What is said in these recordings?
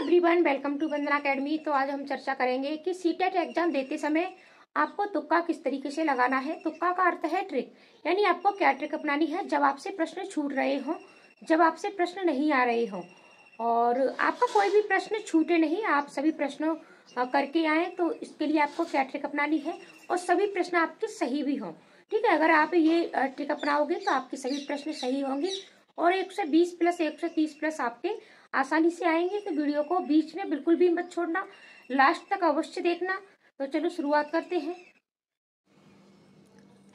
everyone welcome to Vandana academy तो आज हम चर्चा करेंगे कि सीटेट एग्जाम e देते समय आपको तुक्का किस तरीके से लगाना है तुक्का का अर्थ है ट्रिक यानी आपको क्या ट्रिक अपनानी है जब आपसे प्रश्न छूट रहे हों जब आपसे प्रश्न नहीं आ रहे हों और आपका कोई भी प्रश्न छूटे नहीं आप सभी प्रश्नों करके आए तो इसके लिए आपको क्या ट्रिक अपनानी है और सभी प्रश्न आपके सही भी हों ठीक है अगर आप ये ट्रिक अपनाओगे तो आपके सभी प्रश्न सही होंगे और 120 प्लस 130 प्लस आपके आसानी से आएंगे तो वीडियो को बीच में बिल्कुल भी मत छोड़ना लास्ट तक अवश्य देखना तो चलो शुरुआत करते हैं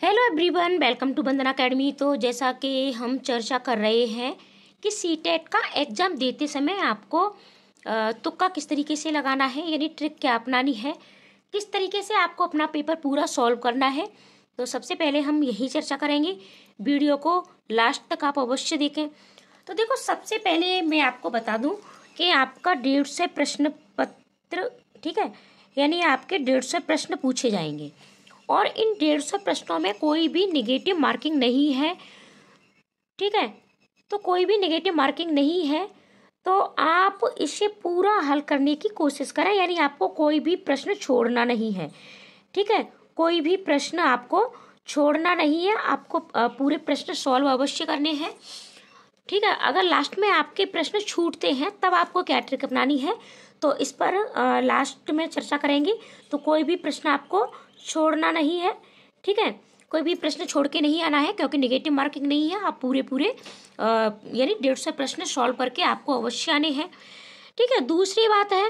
hello everyone welcome to Bandana academy तो जैसा कि हम चर्चा कर रहे हैं कि सी e का एग्ज़ाम देते समय आपको तुक्का किस तरीके से लगाना है यानी ट्रिक क्या अपनानी है किस तरीके से आपको अपना पेपर पूरा सॉल्व करना है तो सबसे पहले हम यही चर्चा करेंगे वीडियो को लास्ट तक आप अवश्य देखें तो देखो सबसे पहले मैं आपको बता दूं कि आपका डेढ़ सौ प्रश्न पत्र ठीक है यानी आपके डेढ़ सौ प्रश्न पूछे जाएंगे और इन डेढ़ सौ प्रश्नों में कोई भी निगेटिव मार्किंग नहीं है ठीक है तो कोई भी निगेटिव मार्किंग नहीं है तो आप इसे पूरा हल करने की कोशिश करें यानी आपको कोई भी प्रश्न छोड़ना नहीं है ठीक है कोई भी प्रश्न आपको छोड़ना नहीं है आपको पूरे प्रश्न सॉल्व अवश्य करने हैं ठीक है अगर लास्ट में आपके प्रश्न छूटते हैं तब आपको क्या ट्रिक अपनानी है तो इस पर लास्ट में चर्चा करेंगे तो कोई भी प्रश्न आपको छोड़ना नहीं है ठीक है कोई भी प्रश्न छोड़ के नहीं आना है क्योंकि निगेटिव मार्किंग नहीं है आप पूरे पूरे यानी डेढ़ सौ प्रश्न सॉल्व करके आपको अवश्य आने हैं ठीक है दूसरी बात है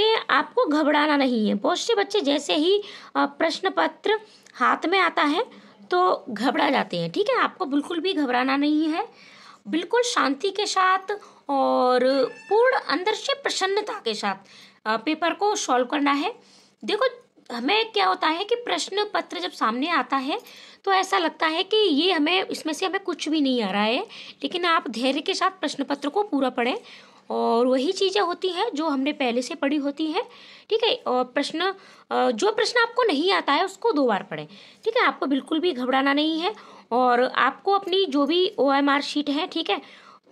कि आपको घबराना नहीं है बहुत से बच्चे जैसे ही प्रश्न पत्र हाथ में आता है तो घबरा जाते हैं ठीक है आपको बिल्कुल भी घबराना नहीं है बिल्कुल शांति के साथ और पूर्ण अंदर से प्रसन्नता के साथ पेपर को सॉल्व करना है देखो हमें क्या होता है कि प्रश्न पत्र जब सामने आता है तो ऐसा लगता है कि ये हमें इसमें से हमें कुछ भी नहीं आ रहा है लेकिन आप धैर्य के साथ प्रश्न पत्र को पूरा पढ़ें और वही चीज़ें होती हैं जो हमने पहले से पढ़ी होती हैं ठीक है और प्रश्न जो प्रश्न आपको नहीं आता है उसको दो बार पढ़ें ठीक है आपको बिल्कुल भी घबराना नहीं है और आपको अपनी जो भी ओ एम आर शीट है ठीक है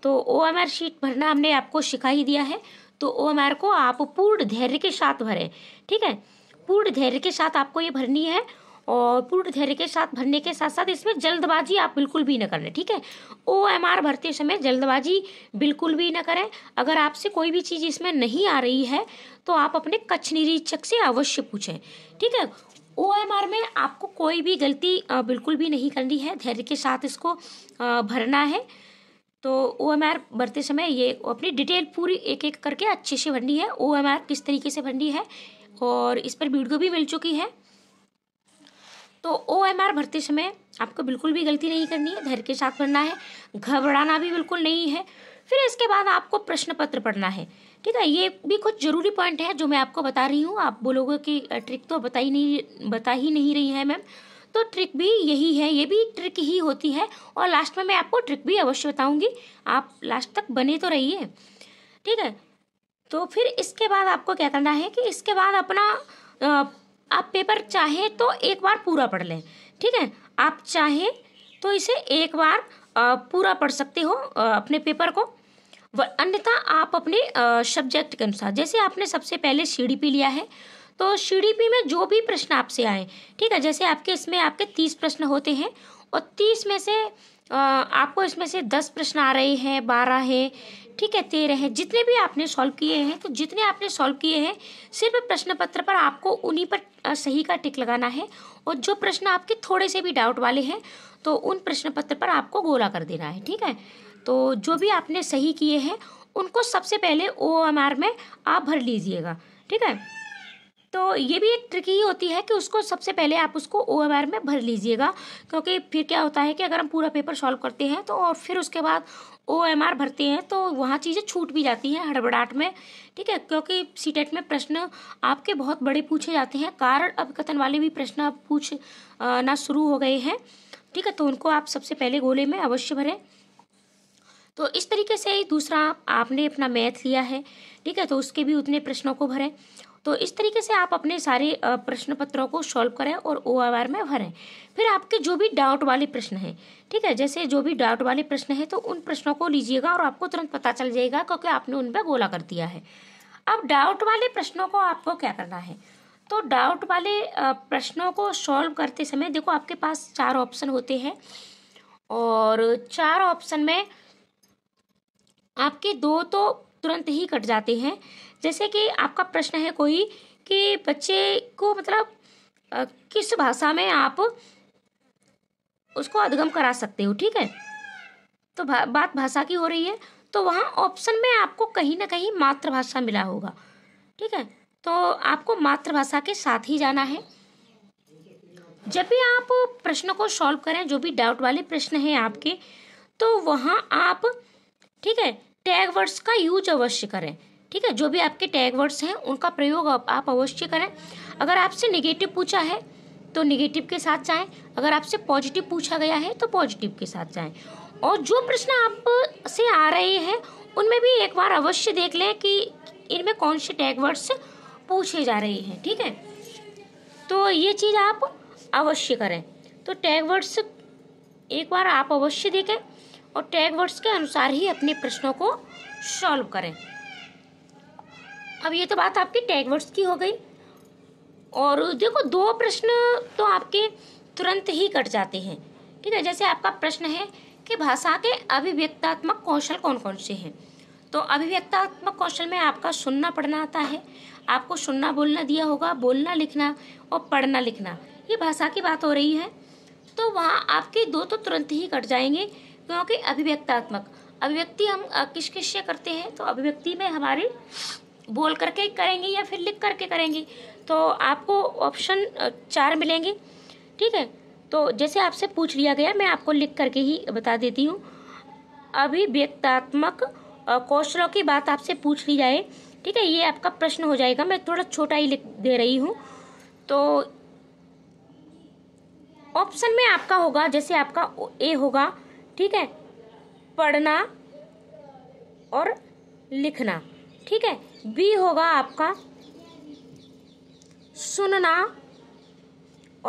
तो ओ एम आर शीट भरना हमने आपको सिखा ही दिया है तो ओ एम आर को आप पूर्ण धैर्य के साथ भरें ठीक है पूर्ण धैर्य के साथ आपको ये भरनी है और पूर्ण धैर्य के साथ भरने के साथ साथ इसमें जल्दबाजी आप बिल्कुल भी ना करें ठीक है ओ एम आर भरते समय जल्दबाजी बिल्कुल भी ना करें अगर आपसे कोई भी चीज़ इसमें नहीं आ रही है तो आप अपने कच्छ निरीक्षक से अवश्य पूछें ठीक है ओ में आपको कोई भी गलती बिल्कुल भी नहीं करनी है धैर्य के साथ इसको भरना है तो ओ भरते समय ये अपनी डिटेल पूरी एक एक करके अच्छे से भरनी है ओ किस तरीके से भरनी है और इस पर वीडियो भी मिल चुकी है तो ओ भरते समय आपको बिल्कुल भी गलती नहीं करनी है धैर्य के साथ भरना है घबराना भी बिल्कुल नहीं है फिर इसके बाद आपको प्रश्न पत्र पढ़ना है ठीक है ये भी कुछ ज़रूरी पॉइंट है जो मैं आपको बता रही हूँ आप बोलोगे कि ट्रिक तो बता ही नहीं बता ही नहीं रही है मैम तो ट्रिक भी यही है ये भी ट्रिक ही होती है और लास्ट में मैं आपको ट्रिक भी अवश्य बताऊंगी आप लास्ट तक बने तो रहिए ठीक है तो फिर इसके बाद आपको क्या करना है कि इसके बाद अपना आप पेपर चाहे तो एक बार पूरा पढ़ लें ठीक है आप चाहे तो इसे एक बार पूरा पढ़ सकते हो अपने पेपर को अन्यथा आप अपने सब्जेक्ट के अनुसार जैसे आपने सबसे पहले सी लिया है तो सी में जो भी प्रश्न आपसे आए ठीक है जैसे आपके इसमें आपके तीस प्रश्न होते हैं और तीस में से आपको इसमें से दस प्रश्न आ रहे हैं बारह है ठीक है तेरह है जितने भी आपने सॉल्व किए हैं तो जितने आपने सॉल्व किए हैं सिर्फ प्रश्न पत्र पर आपको उन्हीं पर सही का टिक लगाना है और जो प्रश्न आपके थोड़े से भी डाउट वाले हैं तो उन प्रश्न पत्र पर आपको गोला कर देना है ठीक है तो जो भी आपने सही किए हैं उनको सबसे पहले ओ एम आर में आप भर लीजिएगा ठीक है तो ये भी एक ट्रिक ही होती है कि उसको सबसे पहले आप उसको ओ एम आर में भर लीजिएगा क्योंकि फिर क्या होता है कि अगर हम पूरा पेपर सॉल्व करते हैं तो और फिर उसके बाद ओ एम आर भरते हैं तो वहाँ चीज़ें छूट भी जाती हैं हड़बड़ाहट में ठीक है क्योंकि सी टेट e में प्रश्न आपके बहुत बड़े पूछे जाते हैं कारण अपकथन वाले भी प्रश्न अब पूछ ना शुरू हो गए हैं ठीक है तो उनको आप सबसे पहले गोले में अवश्य भरें तो इस तरीके से दूसरा आपने अपना मैथ लिया है ठीक है तो उसके भी उतने प्रश्नों को भरें तो इस तरीके से आप अपने सारे प्रश्न पत्रों को सॉल्व करें और ओ आर में भरें फिर आपके जो भी डाउट वाले प्रश्न हैं ठीक है जैसे जो भी डाउट वाले प्रश्न हैं तो उन प्रश्नों को लीजिएगा और आपको तुरंत पता चल जाएगा क्योंकि आपने उन पर गोला कर दिया है अब डाउट वाले प्रश्नों को आपको क्या करना है तो डाउट वाले प्रश्नों को सॉल्व करते समय देखो आपके पास चार ऑप्शन होते हैं और चार ऑप्शन में आपके दो तो तुरंत ही कट जाते हैं जैसे कि आपका प्रश्न है कोई कि बच्चे को मतलब किस भाषा में आप उसको अधगम करा सकते हो ठीक है तो भा, बात भाषा की हो रही है तो वहाँ ऑप्शन में आपको कहीं ना कहीं मातृभाषा मिला होगा ठीक है तो आपको मातृभाषा के साथ ही जाना है जब भी आप प्रश्न को सॉल्व करें जो भी डाउट वाले प्रश्न हैं आपके तो वहाँ आप ठीक है टैग वर्ड्स का यूज अवश्य करें ठीक है जो भी आपके टैग वर्ड्स हैं उनका प्रयोग आप अवश्य करें अगर आपसे निगेटिव पूछा है तो निगेटिव के साथ जाएं अगर आपसे पॉजिटिव पूछा गया है तो पॉजिटिव के साथ जाएं और जो प्रश्न आप से आ रहे हैं उनमें भी एक बार अवश्य देख लें कि इनमें कौन से टैग वर्ड्स पूछे जा रहे हैं ठीक है तो ये चीज़ आप अवश्य करें तो टैग वर्ड्स एक बार आप अवश्य देखें और टैग वर्ड्स के अनुसार ही अपने प्रश्नों को सॉल्व करें अब ये तो बात आपकी टैग वर्ड्स की हो गई और देखो दो प्रश्न तो आपके तुरंत ही कट जाते हैं ठीक है जैसे आपका प्रश्न है कि भाषा के अभिव्यक्तात्मक कौशल कौन कौन से हैं तो अभिव्यक्तात्मक कौशल में आपका सुनना पढ़ना आता है आपको सुनना बोलना दिया होगा बोलना लिखना और पढ़ना लिखना ये भाषा की बात हो रही है तो वहाँ आपके दो तो तुरंत ही कट जाएंगे क्योंकि अभिव्यक्तात्मक अभिव्यक्ति हम किस किस से करते हैं तो अभिव्यक्ति में हमारी बोल करके करेंगे या फिर लिख करके करेंगे तो आपको ऑप्शन चार मिलेंगे ठीक है तो जैसे आपसे पूछ लिया गया मैं आपको लिख करके ही बता देती हूँ अभिव्यक्तात्मक कौशलों की बात आपसे पूछ ली जाए ठीक है ये आपका प्रश्न हो जाएगा मैं थोड़ा छोटा ही लिख दे रही हूँ तो ऑप्शन में आपका होगा जैसे आपका ए होगा ठीक है पढ़ना और लिखना ठीक है बी होगा आपका सुनना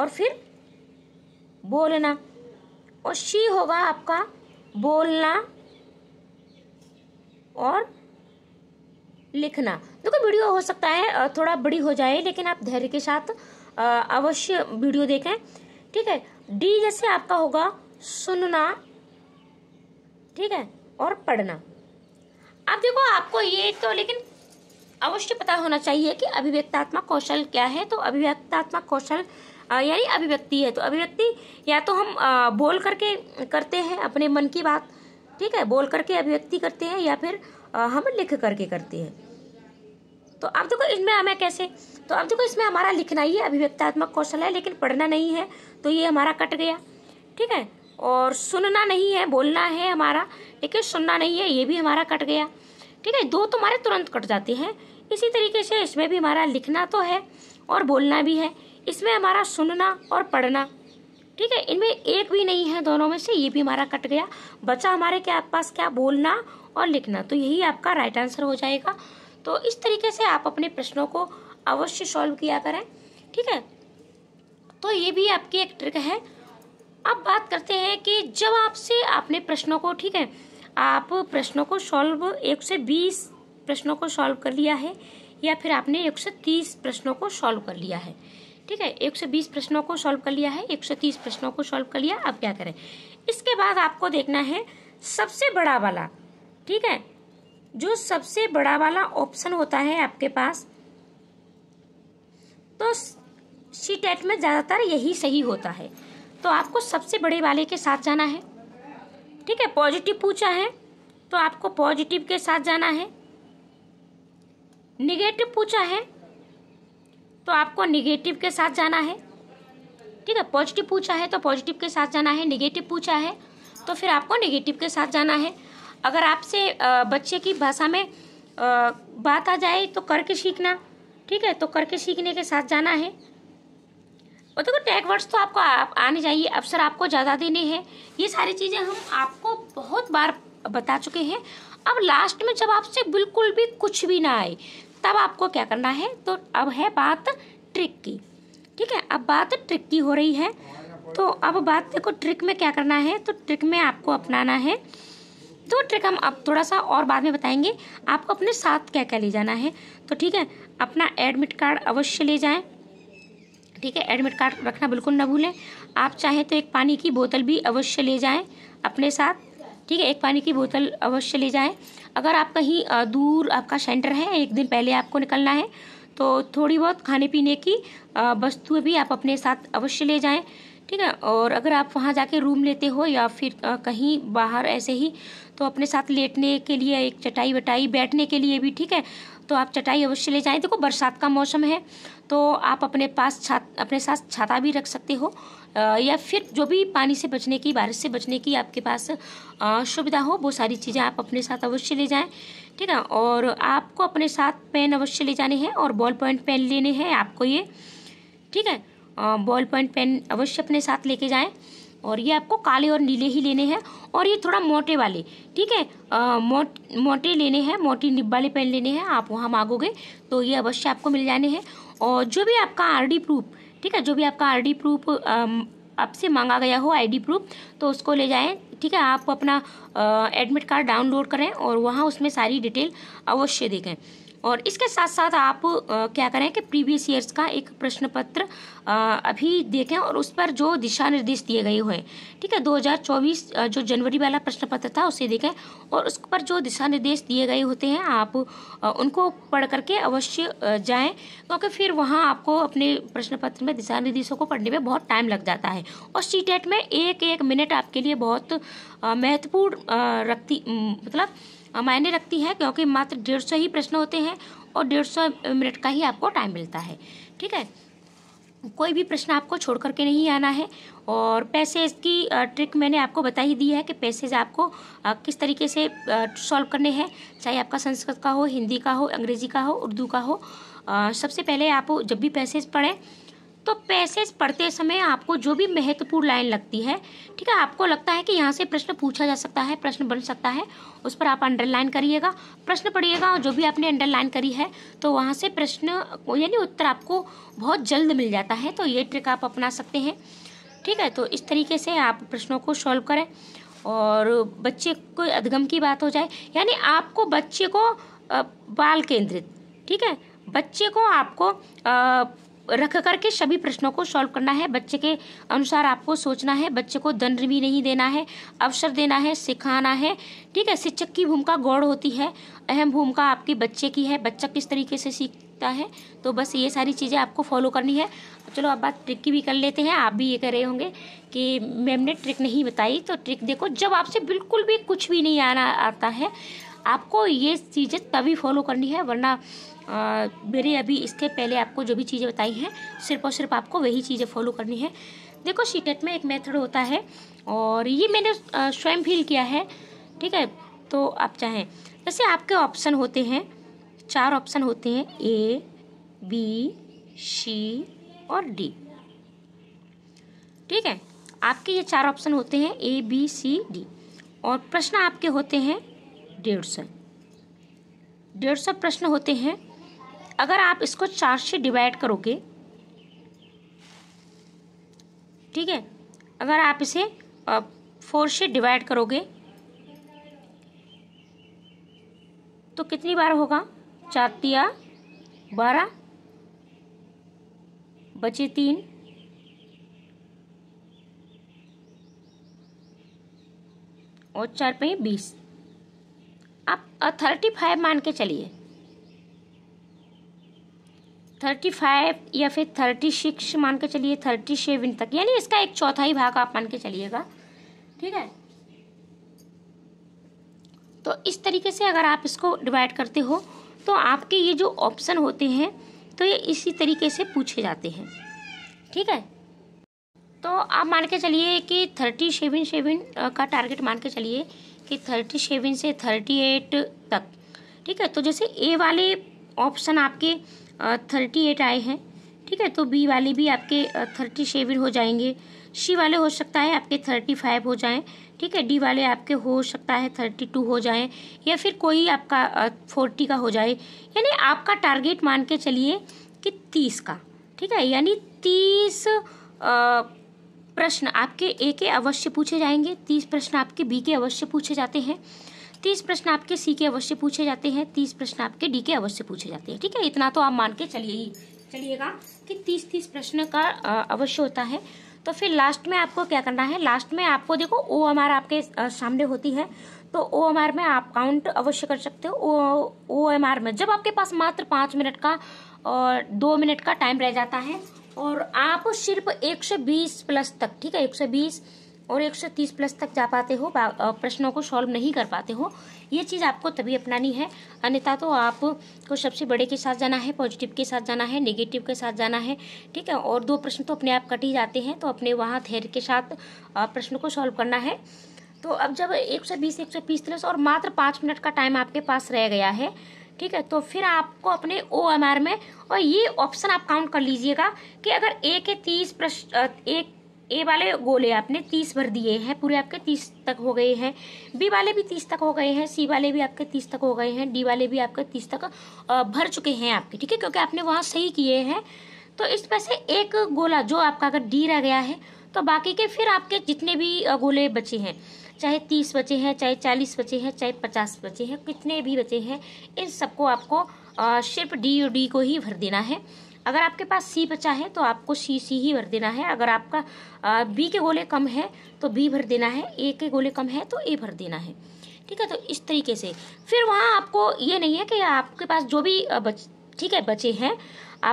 और फिर बोलना और शी होगा आपका बोलना और लिखना देखो वीडियो हो सकता है थोड़ा बड़ी हो जाए लेकिन आप धैर्य के साथ अवश्य वीडियो देखें ठीक है डी जैसे आपका होगा सुनना ठीक है और पढ़ना अब देखो आपको ये तो लेकिन अवश्य पता होना चाहिए कि अभिव्यक्तात्मक कौशल क्या है तो अभिव्यक्तात्मक कौशल यानी अभिव्यक्ति है तो अभिव्यक्ति या तो हम आ, बोल करके करते हैं अपने मन की बात ठीक है बोल करके अभिव्यक्ति करते हैं या फिर आ, हम लिख करके करते हैं तो अब देखो इसमें हमें कैसे तो अब देखो इसमें हमारा लिखना ही अभिव्यक्तात्मक कौशल है लेकिन पढ़ना नहीं है तो ये हमारा कट गया ठीक है और सुनना नहीं है बोलना है हमारा ठीक है सुनना नहीं है ये भी हमारा कट गया ठीक है दो तुम्हारे तुरंत कट जाते हैं इसी तरीके से इसमें भी हमारा लिखना तो है और बोलना भी है इसमें हमारा सुनना और पढ़ना ठीक है इनमें एक भी नहीं है दोनों में से ये भी हमारा कट गया बचा हमारे के पास क्या बोलना और लिखना तो यही आपका राइट आंसर हो जाएगा तो इस तरीके से आप अपने प्रश्नों को अवश्य सॉल्व किया करें ठीक है तो ये भी आपकी एक ट्रिक है अब बात करते हैं कि जब आपसे आपने प्रश्नों को ठीक है आप प्रश्नों को सॉल्व एक से बीस प्रश्नों को सॉल्व कर लिया है या फिर आपने एक सौ तीस प्रश्नों को सॉल्व कर लिया है ठीक है एक सौ बीस प्रश्नों को सॉल्व कर लिया है एक सौ तीस प्रश्नों को सॉल्व कर लिया अब क्या करें इसके बाद आपको देखना है सबसे बड़ा वाला ठीक है जो सबसे बड़ा वाला ऑप्शन होता है आपके पास तो सी टेट में ज़्यादातर यही सही होता है तो आपको सबसे बड़े वाले के साथ जाना है ठीक है पॉजिटिव पूछा है तो आपको पॉजिटिव के साथ जाना है निगेटिव पूछा है तो आपको निगेटिव के साथ जाना है ठीक है पॉजिटिव पूछा है तो पॉजिटिव के साथ जाना है निगेटिव पूछा है तो फिर आपको निगेटिव के साथ जाना है अगर आपसे बच्चे की भाषा में बात आ जाए तो करके सीखना ठीक है तो करके सीखने के साथ जाना है और देखो टैग वर्ड्स तो आपको आप आने चाहिए अवसर आपको ज़्यादा देने हैं ये सारी चीज़ें हम आपको बहुत बार बता चुके हैं अब लास्ट में जब आपसे बिल्कुल भी कुछ भी ना आए तब आपको क्या करना है तो अब है बात ट्रिक की ठीक है अब बात ट्रिक की हो रही है तो अब बात देखो ट्रिक में क्या करना है तो ट्रिक में आपको अपनाना है तो ट्रिक हम अब थोड़ा सा और बाद में बताएंगे आपको अपने साथ क्या क्या ले जाना है तो ठीक है अपना एडमिट कार्ड अवश्य ले जाएं ठीक है एडमिट कार्ड रखना बिल्कुल ना भूलें आप चाहें तो एक पानी की बोतल भी अवश्य ले जाएं अपने साथ ठीक है एक पानी की बोतल अवश्य ले जाएं अगर आप कहीं दूर आपका सेंटर है एक दिन पहले आपको निकलना है तो थोड़ी बहुत खाने पीने की वस्तुएँ भी आप अपने साथ अवश्य ले जाएँ ठीक है और अगर आप वहाँ जाके रूम लेते हो या फिर कहीं बाहर ऐसे ही तो अपने साथ लेटने के लिए एक चटाई वटाई बैठने के लिए भी ठीक है तो आप चटाई अवश्य ले जाएं देखो बरसात का मौसम है तो आप अपने पास छा अपने साथ छाता भी रख सकते हो या फिर जो भी पानी से बचने की बारिश से बचने की आपके पास सुविधा हो वो सारी चीज़ें आप अपने साथ अवश्य ले जाएं ठीक है और आपको अपने साथ पेन अवश्य ले जाने हैं और बॉल पॉइंट पेन लेने हैं आपको ये ठीक है बॉल पॉइंट पेन अवश्य अपने साथ लेके जाएँ और ये आपको काले और नीले ही लेने हैं और ये थोड़ा मोटे वाले ठीक है मोट मोटे लेने हैं मोटी निब वाले पेन लेने हैं आप वहाँ मांगोगे तो ये अवश्य आपको मिल जाने हैं और जो भी आपका आर प्रूफ ठीक है जो भी आपका आर प्रूफ आपसे मांगा गया हो आईडी प्रूफ तो उसको ले जाएँ ठीक है आप अपना एडमिट कार्ड डाउनलोड करें और वहाँ उसमें सारी डिटेल अवश्य देखें और इसके साथ साथ आप क्या करें कि प्रीवियस ईयर्स का एक प्रश्न पत्र अभी देखें और उस पर जो दिशा निर्देश दिए गए हुए ठीक है 2024 जो जनवरी वाला प्रश्न पत्र था उसे देखें और उस पर जो दिशा निर्देश दिए गए होते हैं आप उनको पढ़ करके अवश्य जाएं क्योंकि फिर वहाँ आपको अपने प्रश्न पत्र में दिशा निर्देशों को पढ़ने में बहुत टाइम लग जाता है और सी में एक एक मिनट आपके लिए बहुत महत्वपूर्ण रखती मतलब मायने रखती है क्योंकि मात्र डेढ़ सौ ही प्रश्न होते हैं और डेढ़ सौ मिनट का ही आपको टाइम मिलता है ठीक है कोई भी प्रश्न आपको छोड़ करके नहीं आना है और पैसे की ट्रिक मैंने आपको बता ही दी है कि पैसेज आपको किस तरीके से सॉल्व करने हैं चाहे आपका संस्कृत का हो हिंदी का हो अंग्रेजी का हो उर्दू का हो सबसे पहले आप जब भी पैसेज पढ़ें तो पैसेज पढ़ते समय आपको जो भी महत्वपूर्ण लाइन लगती है ठीक है आपको लगता है कि यहाँ से प्रश्न पूछा जा सकता है प्रश्न बन सकता है उस पर आप अंडरलाइन करिएगा प्रश्न पढ़िएगा और जो भी आपने अंडरलाइन करी है तो वहाँ से प्रश्न यानी उत्तर आपको बहुत जल्द मिल जाता है तो ये ट्रिक आप अपना सकते हैं ठीक है तो इस तरीके से आप प्रश्नों को सॉल्व करें और बच्चे को अधगम की बात हो जाए यानी आपको बच्चे को बाल केंद्रित ठीक है बच्चे को आपको रख करके सभी प्रश्नों को सॉल्व करना है बच्चे के अनुसार आपको सोचना है बच्चे को दंड भी नहीं देना है अवसर देना है सिखाना है ठीक है शिक्षक की भूमिका गौड़ होती है अहम भूमिका आपकी बच्चे की है बच्चा किस तरीके से सीखता है तो बस ये सारी चीज़ें आपको फॉलो करनी है चलो अब बात ट्रिक की भी कर लेते हैं आप भी ये कर रहे होंगे कि मैम ने ट्रिक नहीं बताई तो ट्रिक देखो जब आपसे बिल्कुल भी कुछ भी नहीं आना आता है आपको ये चीज़ें तभी फॉलो करनी है वरना मेरे अभी इसके पहले आपको जो भी चीज़ें बताई हैं सिर्फ और सिर्फ आपको वही चीज़ें फॉलो करनी है देखो सीटेट में एक मेथड होता है और ये मैंने स्वयं फील किया है ठीक है तो आप चाहें जैसे आपके ऑप्शन होते हैं चार ऑप्शन होते हैं ए बी सी और डी ठीक है आपके ये चार ऑप्शन होते हैं ए बी सी डी और प्रश्न आपके होते हैं डेढ़ सौ डेढ़ सौ प्रश्न होते हैं अगर आप इसको चार से डिवाइड करोगे ठीक है अगर आप इसे फोर से डिवाइड करोगे तो कितनी बार होगा चार तिया बारह बचे तीन और चार पे बीस और थर्टी फाइव मान के चलिए थर्टी फाइव या फिर थर्टी सिक्स मान के चलिए थर्टी सेवन तक यानी इसका एक चौथाई भाग आप मान के चलिएगा ठीक है तो इस तरीके से अगर आप इसको डिवाइड करते हो तो आपके ये जो ऑप्शन होते हैं तो ये इसी तरीके से पूछे जाते हैं ठीक है तो आप मान के चलिए कि थर्टी सेवन सेवन का टारगेट मान के चलिए कि थर्टी सेवन से थर्टी एट तक ठीक है तो जैसे ए वाले ऑप्शन आपके थर्टी एट आए हैं ठीक है तो बी वाले भी आपके थर्टी सेवन हो जाएंगे सी वाले हो सकता है आपके थर्टी फाइव हो जाएं ठीक है डी वाले आपके हो सकता है थर्टी टू हो जाएं या फिर कोई आपका फोर्टी का हो जाए यानी आपका टारगेट मान के चलिए कि तीस का ठीक है यानी तीस प्रश्न आपके ए के अवश्य पूछे जाएंगे तीस प्रश्न आपके बी के अवश्य पूछे जाते हैं तीस प्रश्न आपके सी के अवश्य पूछे जाते हैं तीस प्रश्न आपके डी के अवश्य पूछे जाते हैं ठीक है इतना तो आप मान के चलिए ही चलिएगा कि तीस तीस प्रश्न का अवश्य होता है तो फिर लास्ट में आपको क्या करना है लास्ट में आपको देखो ओ एम आर आपके सामने होती है तो ओ एम आर में आप काउंट अवश्य कर सकते हो ओ एम आर में जब आपके पास मात्र पाँच मिनट का और दो मिनट का टाइम रह जाता है और आप सिर्फ 120 प्लस तक ठीक है 120 और 130 प्लस तक जा पाते हो प्रश्नों को सॉल्व नहीं कर पाते हो ये चीज़ आपको तभी अपनानी है अन्यथा तो आपको सबसे बड़े के साथ जाना है पॉजिटिव के साथ जाना है नेगेटिव के साथ जाना है ठीक है और दो प्रश्न तो अपने आप कट ही जाते हैं तो अपने वहाँ धैर्य के साथ प्रश्न को सॉल्व करना है तो अब जब 120 बीस और मात्र पाँच मिनट का टाइम आपके पास रह गया है ठीक है तो फिर आपको अपने ओ एम आर में और ये ऑप्शन आप काउंट कर लीजिएगा कि अगर ए के तीस प्रश्न एक ए वाले गोले आपने तीस भर दिए हैं पूरे आपके तीस तक हो गए हैं बी वाले भी तीस तक हो गए हैं सी वाले भी आपके तीस तक हो गए हैं डी वाले भी आपके तीस तक भर चुके हैं आपके ठीक है क्योंकि आपने वहाँ सही किए हैं तो इस पर से एक गोला जो आपका अगर डी रह गया है तो बाकी के फिर आपके जितने भी गोले बचे हैं चाहे तीस बचे हैं चाहे चालीस बचे हैं चाहे पचास बचे हैं कितने भी बचे हैं इन सबको आपको सिर्फ डी ओ डी को ही भर देना है अगर आपके पास सी बचा है तो आपको सी सी ही भर देना है अगर आपका बी के गोले कम है तो बी भर देना है ए के गोले कम है तो ए भर देना है ठीक है तो इस तरीके से फिर वहाँ आपको ये नहीं है कि आपके पास जो भी बच ठीक है बचे हैं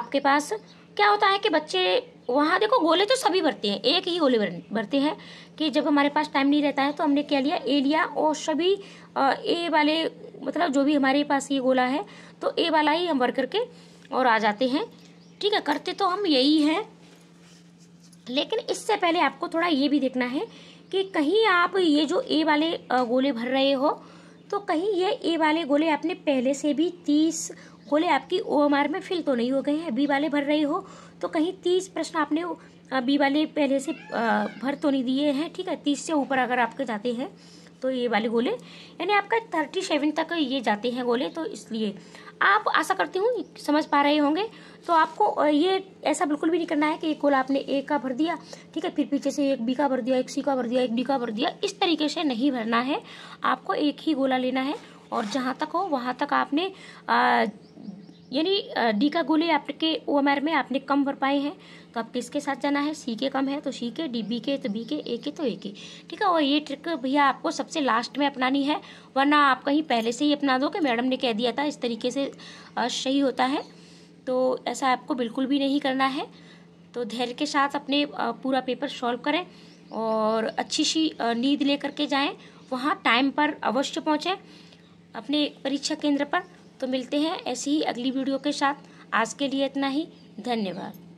आपके पास क्या होता है कि बच्चे वहाँ देखो गोले तो सभी भरते हैं एक ही गोले भरते हैं कि जब हमारे पास टाइम नहीं रहता है तो हमने क्या लिया ए लिया और सभी ए वाले मतलब जो भी हमारे पास ये गोला है तो ए वाला ही हम भर करके और आ जाते हैं ठीक है करते तो हम यही हैं लेकिन इससे पहले आपको थोड़ा ये भी देखना है कि कहीं आप ये जो ए वाले गोले भर रहे हो तो कहीं ये ए वाले गोले आपने पहले से भी तीस गोले आपकी ओ में फिल तो नहीं हो गए हैं बी वाले भर रहे हो तो कहीं तीस प्रश्न आपने बी वाले पहले से भर तो नहीं दिए हैं ठीक है तीस से ऊपर अगर आपके जाते हैं तो ये वाले गोले यानी आपका थर्टी सेवन तक ये जाते हैं गोले तो इसलिए आप आशा करती हूँ समझ पा रहे होंगे तो आपको ये ऐसा बिल्कुल भी नहीं करना है कि एक गोला आपने ए का भर दिया ठीक है फिर पीछे से एक बी का भर दिया एक सी का भर दिया एक डी का भर दिया इस तरीके से नहीं भरना है आपको एक ही गोला लेना है और जहाँ तक हो वहाँ तक आपने आ, यानी डी का गोले आपके ओ एम आर में आपने कम भर पाए हैं तो आप किसके साथ जाना है सी के कम है तो सी के डी बी के तो बी के ए के तो ए के ठीक है और ये ट्रिक भैया आपको सबसे लास्ट में अपनानी है वरना आप कहीं पहले से ही अपना दो कि मैडम ने कह दिया था इस तरीके से सही होता है तो ऐसा आपको बिल्कुल भी नहीं करना है तो धैर्य के साथ अपने पूरा पेपर सॉल्व करें और अच्छी सी नींद ले करके जाएँ वहाँ टाइम पर अवश्य पहुँचें अपने परीक्षा केंद्र पर तो मिलते हैं ऐसी ही अगली वीडियो के साथ आज के लिए इतना ही धन्यवाद